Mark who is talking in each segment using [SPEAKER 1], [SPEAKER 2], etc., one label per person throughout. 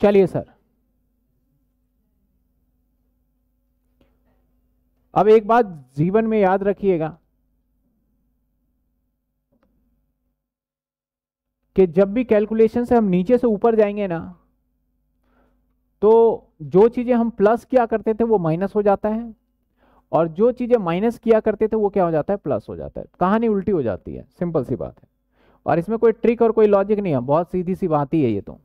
[SPEAKER 1] चलिए सर अब एक बात जीवन में याद रखिएगा कि जब भी कैलकुलेशन से हम नीचे से ऊपर जाएंगे ना तो जो चीजें हम प्लस किया करते थे वो माइनस हो जाता है और जो चीजें माइनस किया करते थे वो क्या हो जाता है प्लस हो जाता है कहानी उल्टी हो जाती है सिंपल सी बात है और इसमें कोई ट्रिक और कोई लॉजिक नहीं है बहुत सीधी सी बात ही है ये तो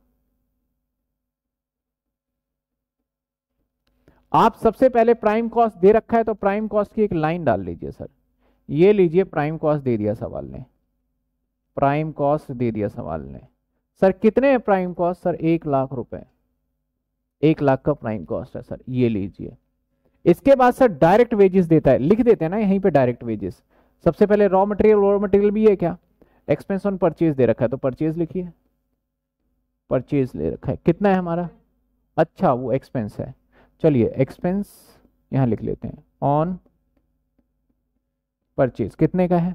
[SPEAKER 1] आप सबसे पहले प्राइम कॉस्ट दे रखा है तो प्राइम कॉस्ट की एक लाइन डाल लीजिए सर ये लीजिए प्राइम कॉस्ट दे दिया सवाल ने प्राइम कॉस्ट दे दिया सवाल ने सर कितने है प्राइम कॉस्ट सर एक लाख रुपए एक लाख का प्राइम कॉस्ट है सर ये लीजिए इसके बाद सर डायरेक्ट वेजेस देता है लिख देते हैं ना यहीं पे डायरेक्ट वेजेस सबसे पहले रॉ मटेरियल रॉ मटेरियल भी है क्या एक्सपेंस ऑन परचेज दे रखा है तो परचेज लिखिए परचेज ले रखा है कितना है हमारा अच्छा वो एक्सपेंस है चलिए एक्सपेंस यहां लिख लेते हैं ऑन परचेज कितने का है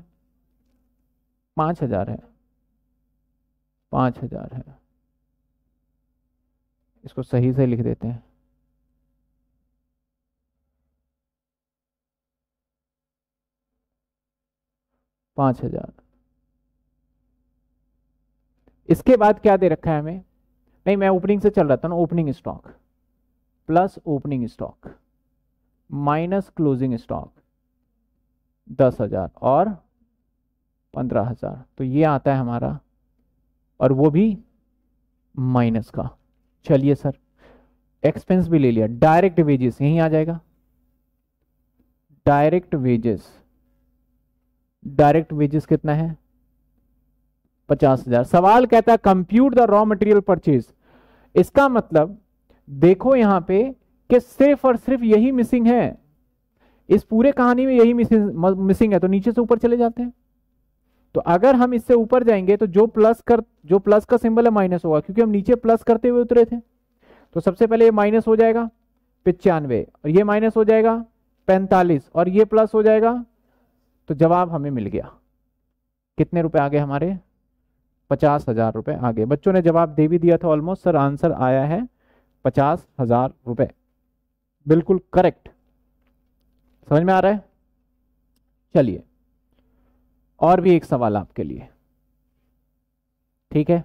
[SPEAKER 1] पांच हजार है पांच हजार है इसको सही से लिख देते हैं पांच हजार इसके बाद क्या दे रखा है हमें नहीं मैं ओपनिंग से चल रहा था ना opening stock plus opening stock minus closing stock दस हजार और पंद्रह हजार तो ये आता है हमारा और वो भी माइनस का चलिए सर एक्सपेंस भी ले लिया डायरेक्ट वेजेस यहीं आ जाएगा डायरेक्ट वेजेस डायरेक्ट वेजेस कितना है पचास हजार सवाल कहता है compute the raw material purchase इसका मतलब देखो यहां पे कि सिर्फ और सिर्फ यही मिसिंग है इस पूरे कहानी में यही मिसिंग मिसिंग है तो नीचे से ऊपर चले जाते हैं तो अगर हम इससे ऊपर जाएंगे तो जो प्लस कर जो प्लस का सिंबल है माइनस होगा क्योंकि हम नीचे प्लस करते हुए उतरे थे तो सबसे पहले ये माइनस हो जाएगा पिचानवे और ये माइनस हो जाएगा पैंतालीस और ये प्लस हो जाएगा तो जवाब हमें मिल गया कितने रुपए आगे हमारे पचास हजार रुपए आगे बच्चों ने जवाब दे भी दिया था ऑलमोस्ट सर आंसर आया है पचास हजार रुपये बिल्कुल करेक्ट समझ में आ रहा है चलिए और भी एक सवाल आपके लिए ठीक है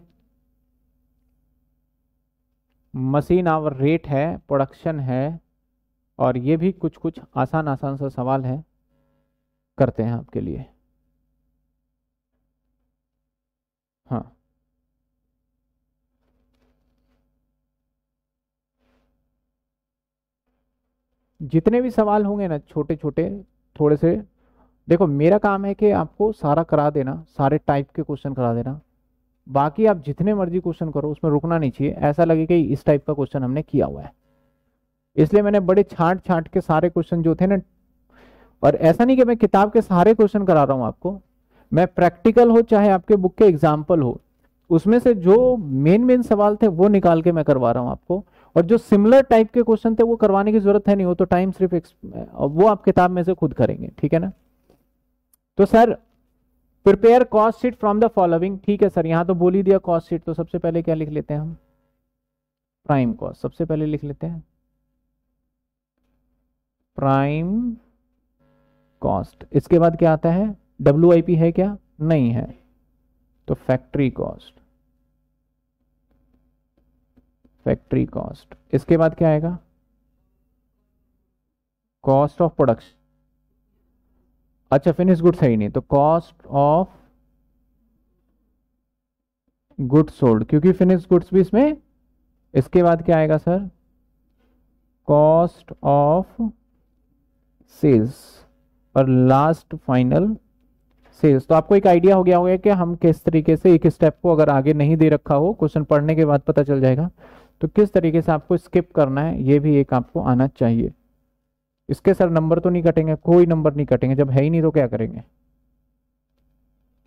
[SPEAKER 1] मशीन आवर रेट है प्रोडक्शन है और ये भी कुछ कुछ आसान आसान सा सवाल है करते हैं आपके लिए हाँ जितने भी सवाल होंगे ना छोटे छोटे थोड़े से देखो मेरा काम है कि आपको सारा करा देना सारे टाइप के क्वेश्चन करा देना बाकी आप जितने मर्जी क्वेश्चन करो उसमें रुकना नहीं चाहिए ऐसा लगे कि इस टाइप का क्वेश्चन हमने किया हुआ है इसलिए मैंने बड़े छांट छांट के सारे क्वेश्चन जो थे ना और ऐसा नहीं कि मैं किताब के सारे क्वेश्चन करा रहा हूँ आपको मैं प्रैक्टिकल हो चाहे आपके बुक के एग्जाम्पल हो उसमें से जो मेन मेन सवाल थे वो निकाल के मैं करवा रहा हूँ आपको और जो सिमिलर टाइप के क्वेश्चन थे वो करवाने की जरूरत है नहीं वो तो टाइम सिर्फ वो आप किताब में से खुद करेंगे ठीक है ना तो sir prepare cost sheet from the following ठीक है सर यहां तो बोल ही दिया कॉस्ट शीट तो सबसे पहले क्या लिख लेते हैं हम प्राइम कॉस्ट सबसे पहले लिख लेते हैं प्राइम कॉस्ट इसके बाद क्या आता है डब्ल्यू है क्या नहीं है तो फैक्ट्री कॉस्ट फैक्ट्री कॉस्ट इसके बाद क्या आएगा कॉस्ट ऑफ प्रोडक्शन अच्छा फिनिश गुड्स है ही नहीं तो कॉस्ट ऑफ गुड्स सोल्ड क्योंकि फिनिश गुड्स भी इसमें इसके बाद क्या आएगा सर कॉस्ट ऑफ सेल्स और लास्ट फाइनल सेल्स तो आपको एक आइडिया हो गया होगा कि हम किस तरीके से एक स्टेप को अगर आगे नहीं दे रखा हो क्वेश्चन पढ़ने के बाद पता चल जाएगा तो किस तरीके से आपको स्किप करना है ये भी एक आपको आना चाहिए इसके सर नंबर तो नहीं कटेंगे कोई नंबर नहीं कटेंगे जब है ही नहीं तो क्या करेंगे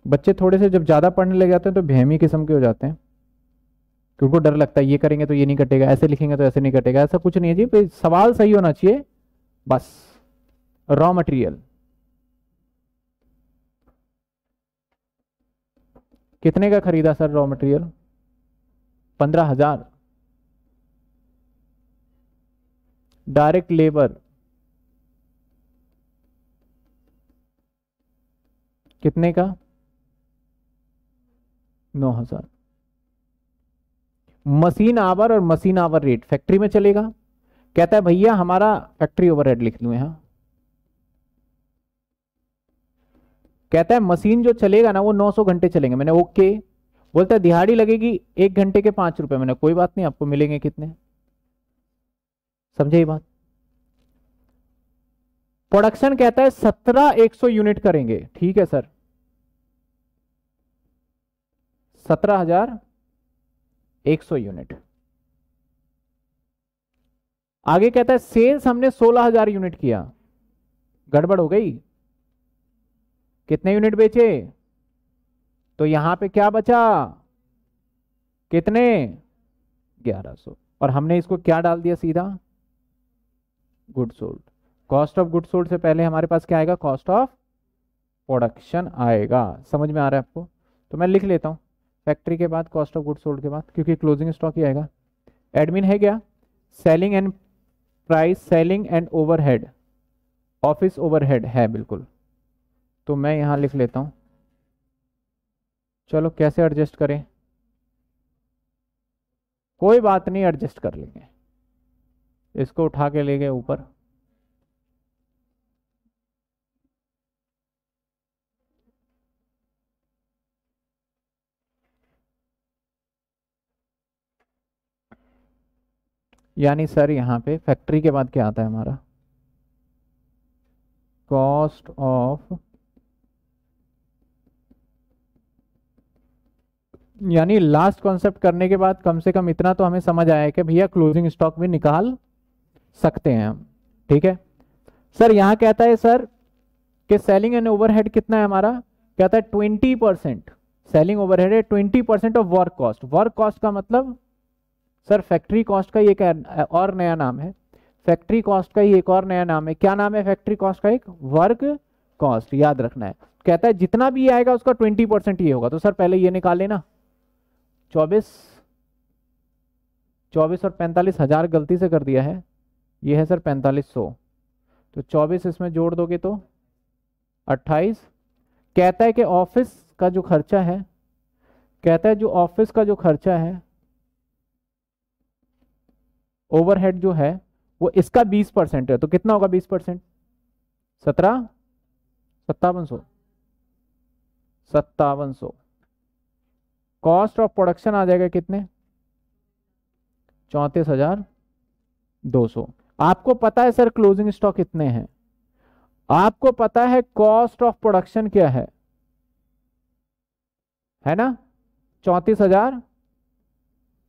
[SPEAKER 1] बच्चे थोड़े से जब ज़्यादा पढ़ने लग जाते हैं तो भहमी किस्म के हो जाते हैं क्योंकि डर लगता है ये करेंगे तो ये नहीं कटेगा ऐसे लिखेंगे तो ऐसे नहीं कटेगा ऐसा कुछ नहीं है जी सवाल सही होना चाहिए बस रॉ मटेरियल कितने का खरीदा सर रॉ मटेरियल पंद्रह हजार डायरेक्ट लेबर कितने का नौ हजार मशीन आवर और मशीन आवर रेट फैक्ट्री में चलेगा कहता है भैया हमारा फैक्ट्री ओवरहेड लिख लू यहां कहता है मशीन जो चलेगा ना वो 900 घंटे चलेंगे मैंने ओके बोलता है दिहाड़ी लगेगी एक घंटे के पांच रुपए मैंने कोई बात नहीं आपको मिलेंगे कितने समझे बात प्रोडक्शन कहता है सत्रह एक सौ यूनिट करेंगे ठीक है सर सत्रह हजार एक सौ यूनिट आगे कहता है सेल्स हमने सोलह हजार यूनिट किया गड़बड़ हो गई कितने यूनिट बेचे तो यहां पे क्या बचा कितने ग्यारह सौ और हमने इसको क्या डाल दिया सीधा good sold cost of good sold से पहले हमारे पास क्या आएगा कॉस्ट ऑफ प्रोडक्शन आएगा समझ में आ रहा है आपको तो मैं लिख लेता हूँ फैक्ट्री के बाद कॉस्ट ऑफ गुड सोल्ड के बाद क्योंकि क्लोजिंग स्टॉक ही आएगा एडमिन है क्या selling and price selling and overhead office overhead है बिल्कुल तो मैं यहाँ लिख लेता हूँ चलो कैसे एडजस्ट करें कोई बात नहीं एडजस्ट कर लेंगे इसको उठा के ले गए ऊपर यानी सर यहां पे फैक्ट्री के बाद क्या आता है हमारा कॉस्ट ऑफ यानी लास्ट कॉन्सेप्ट करने के बाद कम से कम इतना तो हमें समझ आया कि भैया क्लोजिंग स्टॉक भी निकाल सकते हैं ठीक है सर यहां कहता है सर कि सेलिंग एंड ओवरहेड कितना है हमारा कहता है ट्वेंटी परसेंट सेलिंग ओवरहेड है twenty percent of work cost work cost का मतलब सर फैक्ट्री कॉस्ट का एक और नया नाम है फैक्ट्री कॉस्ट का ही एक और नया नाम है क्या नाम है फैक्ट्री कॉस्ट का एक वर्क कॉस्ट याद रखना है कहता है जितना भी आएगा उसका ट्वेंटी परसेंट ये होगा तो सर पहले ये निकाल लेना चौबीस चौबीस और पैंतालीस हजार गलती से कर दिया है ये है सर पैंतालीस सौ तो चौबीस इसमें जोड़ दोगे तो अट्ठाईस कहता है कि ऑफिस का जो खर्चा है कहता है जो ऑफिस का जो खर्चा है ओवरहेड जो है वो इसका बीस परसेंट है तो कितना होगा बीस परसेंट सत्रह सत्तावन सौ सत्तावन सौ कॉस्ट ऑफ प्रोडक्शन आ जाएगा कितने चौंतीस हजार दो सौ आपको पता है सर क्लोजिंग स्टॉक इतने हैं आपको पता है कॉस्ट ऑफ प्रोडक्शन क्या है है ना चौंतीस हजार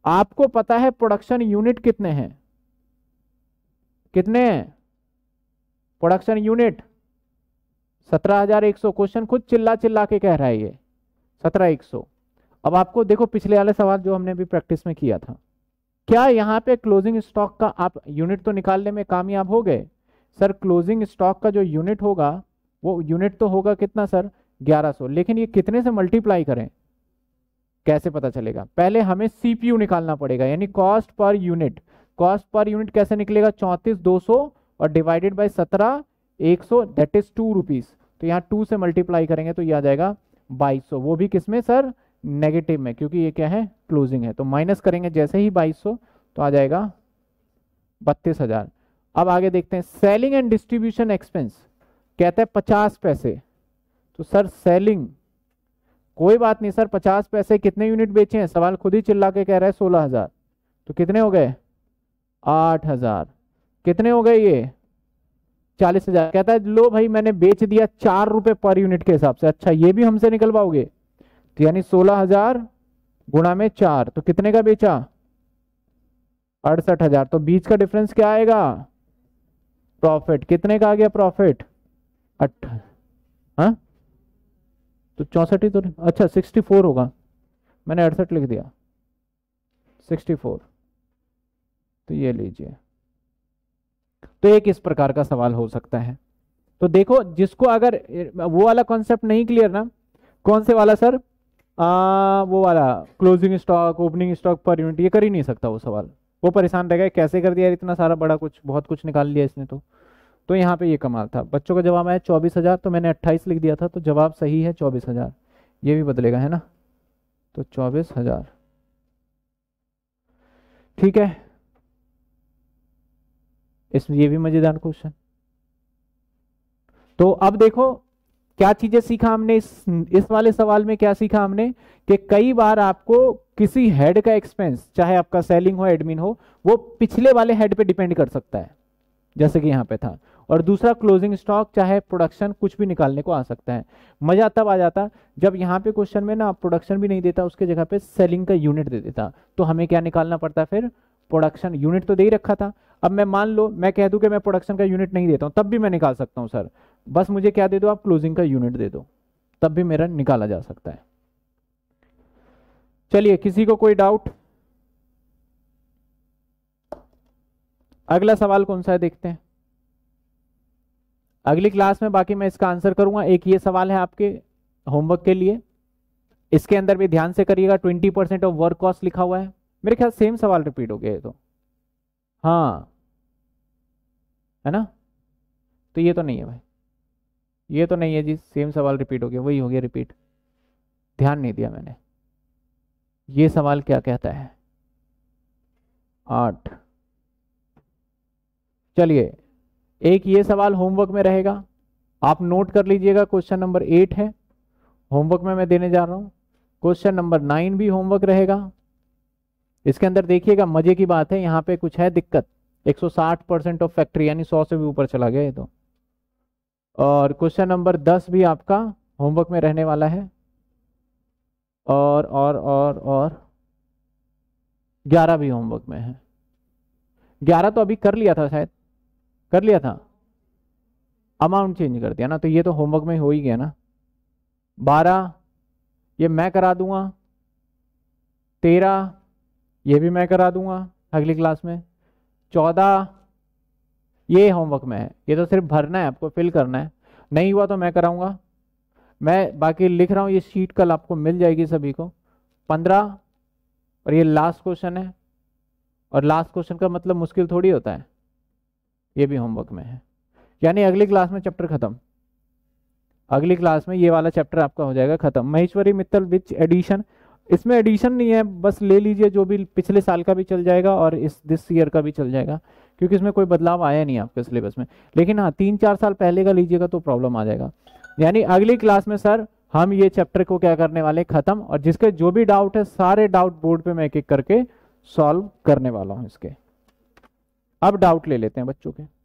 [SPEAKER 1] आपको पता है प्रोडक्शन यूनिट कितने हैं कितने हैं प्रोडक्शन यूनिट सत्रह हजार एक सौ क्वेश्चन खुद चिल्ला चिल्ला के कह रहा है ये सत्रह एक सौ अब आपको देखो पिछले वाले सवाल जो हमने भी प्रैक्टिस में किया था क्या यहाँ पे क्लोजिंग स्टॉक का आप यूनिट तो निकालने में कामयाब हो गए सर क्लोजिंग स्टॉक का जो यूनिट होगा वो यूनिट तो होगा कितना सर 1100 लेकिन ये कितने से मल्टीप्लाई करें कैसे पता चलेगा पहले हमें सीपीयू निकालना पड़ेगा यानी cost per unit cost per unit कैसे निकलेगा चौंतीस दो सौ और डिवाइडेड बाई सत्रह एक सौ दैट इज टू रुपीज तो यहाँ टू से मल्टीप्लाई करेंगे तो यह आ जाएगा बाईस वो भी किसमें सर नेगेटिव में क्योंकि ये क्या है क्लोजिंग है तो माइनस करेंगे जैसे ही 2200 तो आ जाएगा बत्तीस हजार अब आगे देखते हैं सेलिंग एंड डिस्ट्रीब्यूशन एक्सपेंस कहते हैं पचास पैसे तो सर सेलिंग कोई बात नहीं सर पचास पैसे कितने यूनिट बेचे हैं सवाल खुद ही चिल्ला के कह रहा है सोलह हजार तो कितने हो गए आठ हजार कितने हो गए ये चालीस हजार कहता है लो भाई मैंने बेच दिया चार रुपए पर यूनिट के हिसाब से अच्छा ये भी हमसे निकलवाओगे तो यानी सोलह हजार गुणा में चार तो कितने का बेचा अड़सठ हजार तो बीच का डिफरेंस क्या आएगा प्रॉफिट कितने का आ गया प्रॉफिट अठ हाँ तो चौंसठ ही तो अच्छा सिक्सटी फोर होगा मैंने अड़सठ लिख दिया सिक्सटी फोर तो ये लीजिए तो एक इस प्रकार का सवाल हो सकता है तो देखो जिसको अगर वो वाला कॉन्सेप्ट नहीं क्लियर ना कौन से वाला सर आ, वो वाला क्लोजिंग स्टॉक ओपनिंग स्टॉक पर यूनिट ये कर ही नहीं सकता वो सवाल वो परेशान रह गए कैसे कर दिया इतना सारा बड़ा कुछ बहुत कुछ निकाल लिया इसने तो तो यहाँ पे ये कमाल था बच्चों का जवाब आया चौबीस हज़ार तो मैंने अट्ठाईस लिख दिया था तो जवाब सही है चौबीस हज़ार ये भी बदलेगा है ना तो चौबीस हज़ार ठीक है इसमें ये भी मज़ेदार क्वेश्चन तो अब देखो क्या चीजें सीखा हमने इस इस वाले सवाल में क्या सीखा हमने कि कई बार आपको किसी हेड का एक्सपेंस चाहे आपका सेलिंग हो एडमिन हो वो पिछले वाले हेड पे डिपेंड कर सकता है जैसे कि यहां पे था और दूसरा क्लोजिंग स्टॉक चाहे प्रोडक्शन कुछ भी निकालने को आ सकता है मजा तब आ जाता जब यहाँ पे क्वेश्चन में ना प्रोडक्शन भी नहीं देता उसके जगह पे सेलिंग का यूनिट दे देता तो हमें क्या निकालना पड़ता फिर प्रोडक्शन यूनिट तो दे ही रखा था अब मैं मान लो मैं कह दूं कि मैं प्रोडक्शन का यूनिट नहीं देता हूँ तब भी मैं निकाल सकता हूँ सर बस मुझे क्या दे दो आप क्लोजिंग का यूनिट दे दो तब भी मेरा निकाला जा सकता है चलिए किसी को कोई डाउट अगला सवाल कौन सा है देखते हैं अगली क्लास में बाकी मैं इसका आंसर करूंगा एक ये सवाल है आपके होमवर्क के लिए इसके अंदर भी ध्यान से करिएगा twenty percent of work cost लिखा हुआ है मेरे ख्याल सेम सवाल रिपीट हो गया है तो हाँ है ना तो ये तो नहीं है भाई ये तो नहीं है जी सेम सवाल रिपीट हो गया वही हो गया रिपीट ध्यान नहीं दिया मैंने ये सवाल क्या कहता है आठ चलिए एक ये सवाल होमवर्क में रहेगा आप नोट कर लीजिएगा क्वेश्चन नंबर एट है होमवर्क में मैं देने जा रहा हूं क्वेश्चन नंबर नाइन भी होमवर्क रहेगा इसके अंदर देखिएगा मजे की बात है यहां पे कुछ है दिक्कत 160 परसेंट ऑफ फैक्ट्री यानी 100 से भी ऊपर चला गया ये तो और क्वेश्चन नंबर दस भी आपका होमवर्क में रहने वाला है और और और और ग्यारह भी होमवर्क में है ग्यारह तो अभी कर लिया था शायद कर लिया था अमाउंट चेंज कर दिया ना तो ये तो होमवर्क में हो ही गया ना बारह ये मैं करा दूंगा तेरह ये भी मैं करा दूंगा अगली क्लास में चौदह ये होमवर्क में है ये तो सिर्फ भरना है आपको फिल करना है नहीं हुआ तो मैं कराऊंगा मैं बाकी लिख रहा हूँ ये शीट कल आपको मिल जाएगी सभी को पंद्रह और ये लास्ट क्वेश्चन है और लास्ट क्वेश्चन का मतलब मुश्किल थोड़ी होता है ये भी होमवर्क में है यानी अगली क्लास में चैप्टर खत्म अगली क्लास में ये वाला चैप्टर आपका हो जाएगा खत्म महेश्वरी मित्तल विच एडिशन इसमें एडिशन नहीं है बस ले लीजिए जो भी पिछले साल का भी चल जाएगा और इस दिस ईयर का भी चल जाएगा क्योंकि इसमें कोई बदलाव आया नहीं आपके सिलेबस में लेकिन हाँ तीन चार साल पहले का लीजिएगा तो प्रॉब्लम आ जाएगा यानी अगली क्लास में सर हम ये चैप्टर को क्या करने वाले खत्म और जिसके जो भी डाउट है सारे डाउट बोर्ड पे मैं एक एक करके सॉल्व करने वाला हूं इसके अब डाउट ले लेते हैं बच्चों के